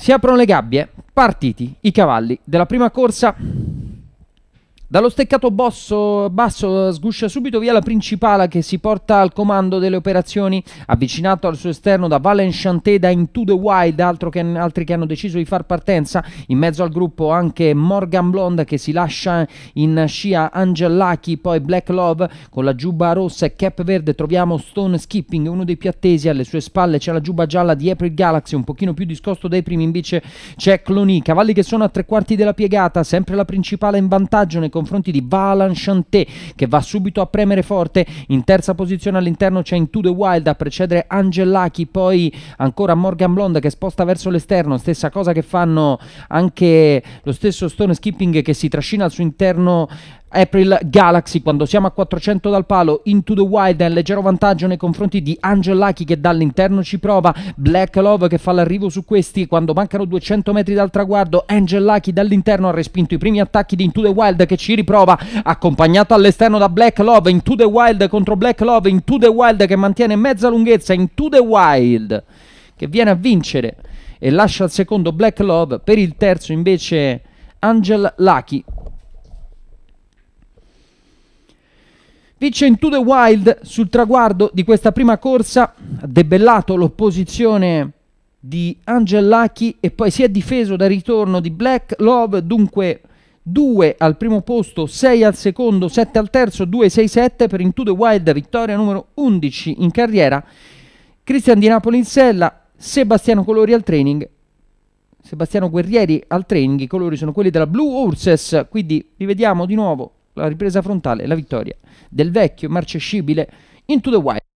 Si aprono le gabbie, partiti i cavalli della prima corsa. Dallo steccato bosso, basso sguscia subito via la principale che si porta al comando delle operazioni, avvicinato al suo esterno da Valen Chanté da Into the Wild, che, altri che hanno deciso di far partenza, in mezzo al gruppo anche Morgan Blonde che si lascia in scia Angel Lucky, poi Black Love con la giubba rossa e cap verde troviamo Stone Skipping, uno dei più attesi, alle sue spalle c'è la giubba gialla di April Galaxy, un pochino più discosto dai primi invece c'è Cloni, cavalli che sono a tre quarti della piegata, sempre la principale in vantaggio nei confronti di Valanchante che va subito a premere forte. In terza posizione all'interno c'è Into the Wild a precedere Angelaki, poi ancora Morgan Blonde che sposta verso l'esterno, stessa cosa che fanno anche lo stesso Stone Skipping che si trascina al suo interno April Galaxy quando siamo a 400 dal palo Into the Wild è in leggero vantaggio nei confronti di Angel Lucky che dall'interno ci prova Black Love che fa l'arrivo su questi quando mancano 200 metri dal traguardo Angel Lucky dall'interno ha respinto i primi attacchi di Into the Wild che ci ci riprova, accompagnato all'esterno da Black Love, in To The Wild contro Black Love, in To The Wild che mantiene mezza lunghezza, in To The Wild che viene a vincere e lascia il secondo Black Love, per il terzo invece Angel Lucky. Vince in To The Wild sul traguardo di questa prima corsa, ha debellato l'opposizione di Angel Lucky e poi si è difeso dal ritorno di Black Love, dunque 2 al primo posto, 6 al secondo, 7 al terzo, 2-6-7 per Into the Wild, vittoria numero 11 in carriera. Cristian Di Napoli in sella, Sebastiano Colori al training, Sebastiano Guerrieri al training, i colori sono quelli della Blue Horses, quindi rivediamo di nuovo la ripresa frontale, la vittoria del vecchio marcescibile Into the Wild.